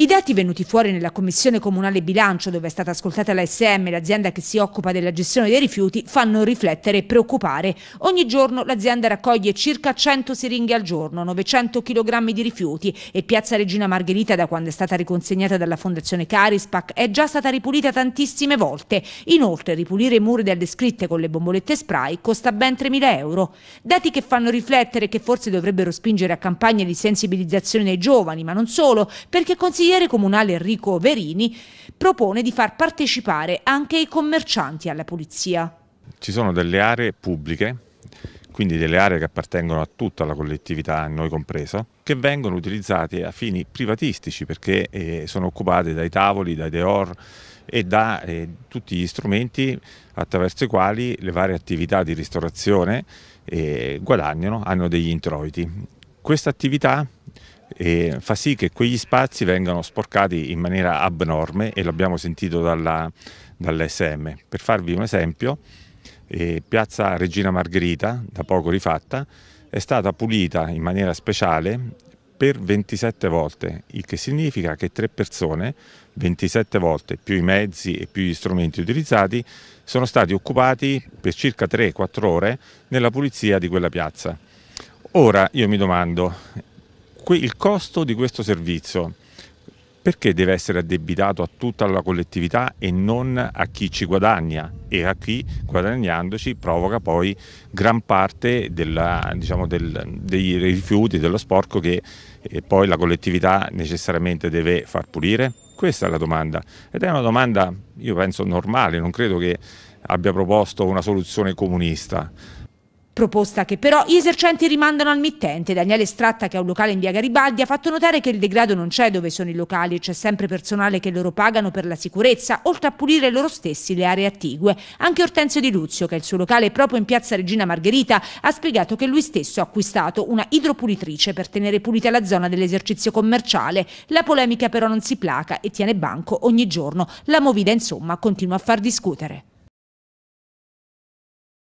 I dati venuti fuori nella Commissione Comunale Bilancio, dove è stata ascoltata la SM, l'azienda che si occupa della gestione dei rifiuti, fanno riflettere e preoccupare. Ogni giorno l'azienda raccoglie circa 100 siringhe al giorno, 900 kg di rifiuti e Piazza Regina Margherita, da quando è stata riconsegnata dalla Fondazione Carispac, è già stata ripulita tantissime volte. Inoltre, ripulire i muri delle scritte con le bombolette spray costa ben 3.000 euro. Dati che fanno riflettere che forse dovrebbero spingere a campagne di sensibilizzazione dei giovani, ma non solo, perché consigliano consigliere comunale Enrico Verini propone di far partecipare anche i commercianti alla pulizia. Ci sono delle aree pubbliche, quindi delle aree che appartengono a tutta la collettività, noi compreso, che vengono utilizzate a fini privatistici perché eh, sono occupate dai tavoli, dai deor e da eh, tutti gli strumenti attraverso i quali le varie attività di ristorazione eh, guadagnano, hanno degli introiti. Questa attività e fa sì che quegli spazi vengano sporcati in maniera abnorme e l'abbiamo sentito dalla, dall'SM. Per farvi un esempio, eh, piazza Regina Margherita, da poco rifatta, è stata pulita in maniera speciale per 27 volte, il che significa che tre persone, 27 volte più i mezzi e più gli strumenti utilizzati, sono stati occupati per circa 3-4 ore nella pulizia di quella piazza. Ora io mi domando, il costo di questo servizio perché deve essere addebitato a tutta la collettività e non a chi ci guadagna e a chi guadagnandoci provoca poi gran parte della, diciamo, del, dei rifiuti, dello sporco che eh, poi la collettività necessariamente deve far pulire? Questa è la domanda ed è una domanda, io penso, normale, non credo che abbia proposto una soluzione comunista proposta che però gli esercenti rimandano al mittente. Daniele Stratta, che ha un locale in via Garibaldi, ha fatto notare che il degrado non c'è dove sono i locali, c'è sempre personale che loro pagano per la sicurezza, oltre a pulire loro stessi le aree attigue. Anche Ortenzio Di Luzio, che ha il suo locale proprio in piazza Regina Margherita, ha spiegato che lui stesso ha acquistato una idropulitrice per tenere pulita la zona dell'esercizio commerciale. La polemica però non si placa e tiene banco ogni giorno. La movida, insomma, continua a far discutere.